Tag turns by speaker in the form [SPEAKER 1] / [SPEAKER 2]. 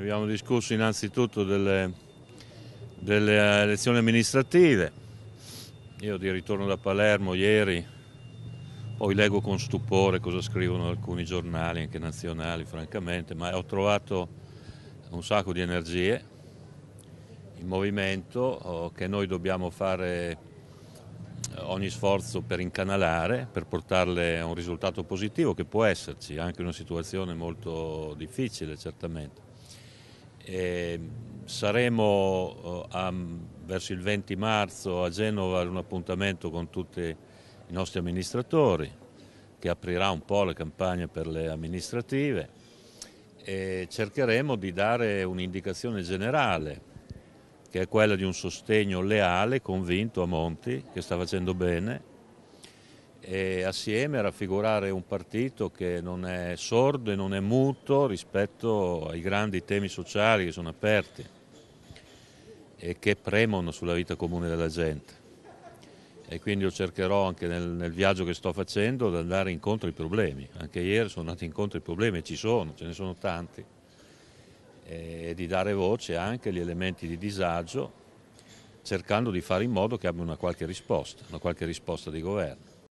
[SPEAKER 1] Abbiamo discusso innanzitutto delle, delle eh, elezioni amministrative. Io di ritorno da Palermo ieri, poi leggo con stupore cosa scrivono alcuni giornali, anche nazionali francamente, ma ho trovato un sacco di energie in movimento oh, che noi dobbiamo fare eh, ogni sforzo per incanalare, per portarle a un risultato positivo che può esserci, anche in una situazione molto difficile certamente. E ehm, saremo eh, a, verso il 20 marzo a Genova ad un appuntamento con tutti i nostri amministratori che aprirà un po' la campagna per le amministrative e cercheremo di dare un'indicazione generale che è quella di un sostegno leale, convinto a Monti, che sta facendo bene, e assieme raffigurare un partito che non è sordo e non è muto rispetto ai grandi temi sociali che sono aperti e che premono sulla vita comune della gente. E quindi io cercherò anche nel, nel viaggio che sto facendo di andare incontro ai problemi. Anche ieri sono andato incontro ai problemi e ci sono, ce ne sono tanti. E di dare voce anche agli elementi di disagio cercando di fare in modo che abbia una qualche risposta, una qualche risposta di governo.